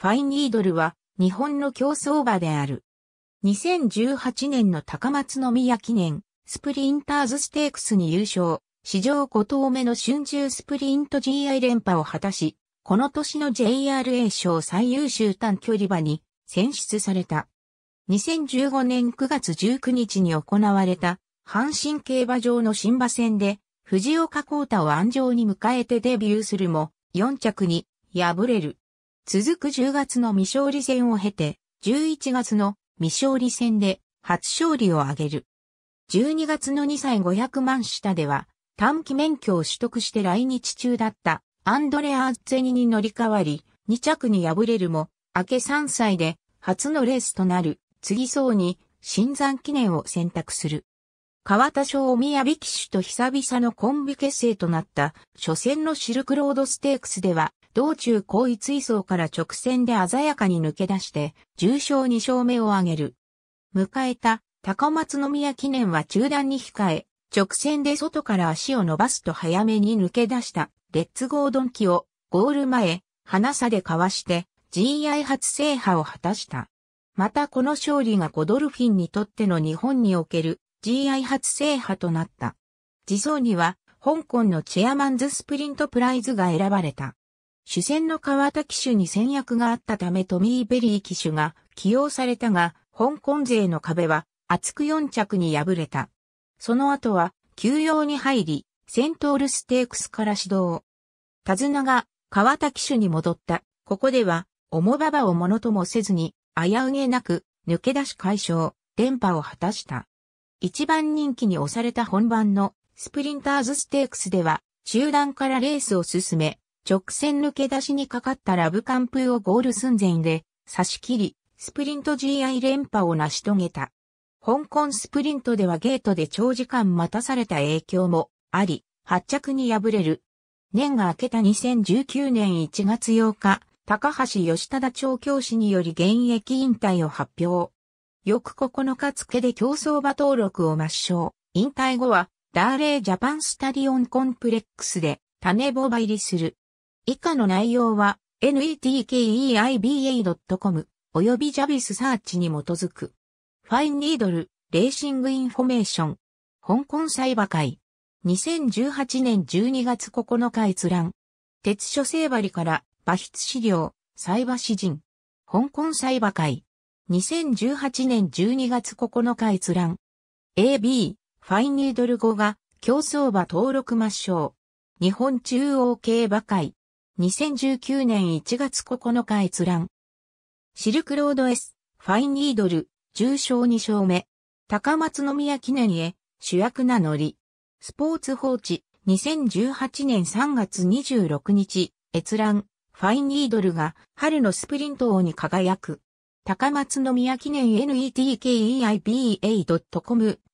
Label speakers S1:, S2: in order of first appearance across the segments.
S1: ファインニードルは日本の競争馬である。2018年の高松宮記念スプリンターズステークスに優勝、史上5頭目の春秋スプリント GI 連覇を果たし、この年の JRA 賞最優秀短距離馬に選出された。2015年9月19日に行われた阪神競馬場の新馬戦で藤岡幸太を安城に迎えてデビューするも4着に敗れる。続く10月の未勝利戦を経て、11月の未勝利戦で初勝利を挙げる。12月の2歳500万下では、短期免許を取得して来日中だったアンドレア・アッツェニに乗り換わり、2着に敗れるも、明け3歳で初のレースとなる、次そうに、新山記念を選択する。川田賞宮城騎手と久々のコンビ結成となった、初戦のシルクロードステークスでは、道中高一位層から直線で鮮やかに抜け出して、重賞2勝目を挙げる。迎えた、高松宮記念は中断に控え、直線で外から足を伸ばすと早めに抜け出した、レッツゴードンキを、ゴール前、花差でかわして、GI 初制覇を果たした。またこの勝利がゴドルフィンにとっての日本における GI 初制覇となった。次走には、香港のチェアマンズスプリントプライズが選ばれた。主戦の川田騎手に戦略があったためトミー・ベリー騎手が起用されたが、香港勢の壁は厚く4着に敗れた。その後は休養に入り、セントールステークスから動。タズ綱が川田騎手に戻った。ここでは、重馬場をものともせずに、危うげなく、抜け出し解消、連覇を果たした。一番人気に押された本番のスプリンターズステークスでは、中段からレースを進め、直線抜け出しにかかったラブカンプをゴール寸前で差し切り、スプリント GI 連覇を成し遂げた。香港スプリントではゲートで長時間待たされた影響もあり、発着に敗れる。年が明けた2019年1月8日、高橋吉忠調教師により現役引退を発表。翌9日付で競争馬登録を抹消。引退後は、ダーレージャパンスタディオンコンプレックスで、種ボバ入りする。以下の内容は netkeiba.com 及び Javis Search に基づく。ファインニードル、レーシングインフォメーション。香港裁判会。2018年12月9日閲覧。鉄書聖針から馬筆資料、裁判詩人。香港裁判会。2018年12月9日閲覧。AB、ファインニードル語が競争馬登録抹消。日本中央競馬会。2019年1月9日閲覧。シルクロード S、ファインニードル、重賞2勝目。高松宮記念へ、主役名乗り。スポーツ報知、2018年3月26日、閲覧、ファインニードルが春のスプリント王に輝く。高松宮記念 netkeiba.com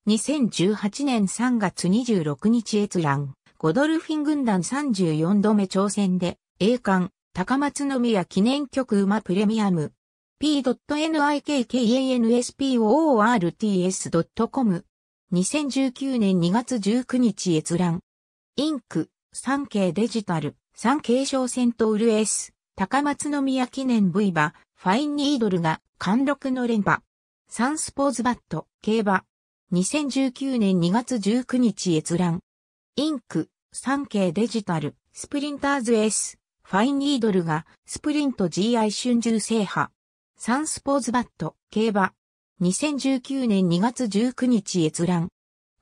S1: 2018年3月26日閲覧、ゴドルフィン軍団34度目挑戦で、栄冠、高松宮記念局馬プレミアム。p.nikkanspoorts.com 2019年2月19日閲覧。インク、三経デジタル、三経商戦とウルエス、高松宮記念 V 馬、ファインニードルが、貫禄の連覇。サンスポーズバット、競馬。2019年2月19日閲覧。インク、三経デジタル、スプリンターズ S、ファインニードルが、スプリント GI 春秋制覇。サンスポーズバット、競馬。2019年2月19日閲覧。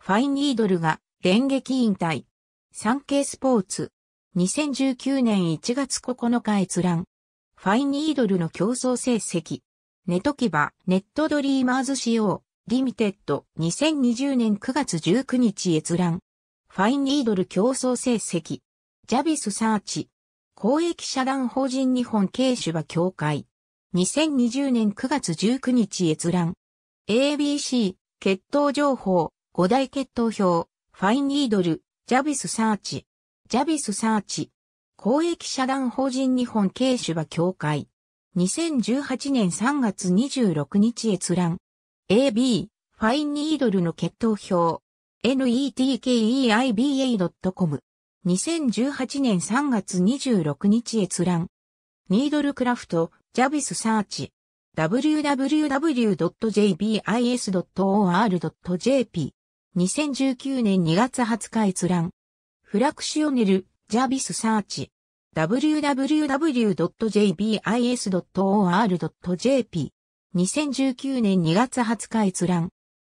S1: ファインニードルが、電撃引退。サンケイスポーツ。2019年1月9日閲覧。ファインニードルの競争成績。ネトキバ、ネットドリーマーズ仕様、リミテッド、2020年9月19日閲覧。ファインニードル競争成績。ジャビスサーチ、公益社団法人日本慶場協会。2020年9月19日閲覧。ABC、血統情報、5大血統表、ファインニードル、ジャビスサーチ。ジャビスサーチ。公益社団法人日本慶場協会。2018年3月26日閲覧。AB、ファインニードルの血統表。netkeiba.com 2018年3月26日閲覧。ニードルクラフト、ジャビスサーチ。www.jbis.or.jp。2019年2月20日閲覧。フラクシオネル、ジャビスサーチ。www.jbis.or.jp。2019年2月20日閲覧。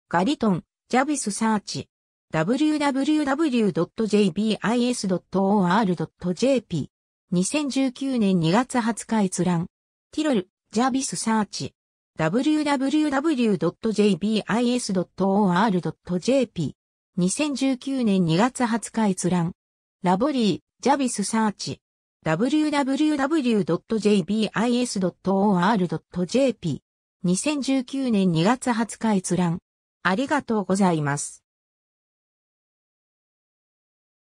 S1: ガリトン、ジャビスサーチ。www.jbis.or.jp。2019年2月20日閲覧。ティロル、ジャビスサーチ。www.jbis.or.jp。2019年2月20日閲覧。ラボリー、ジャビスサーチ。www.jbis.or.jp。2019年2月20日閲覧。ありがとうございます。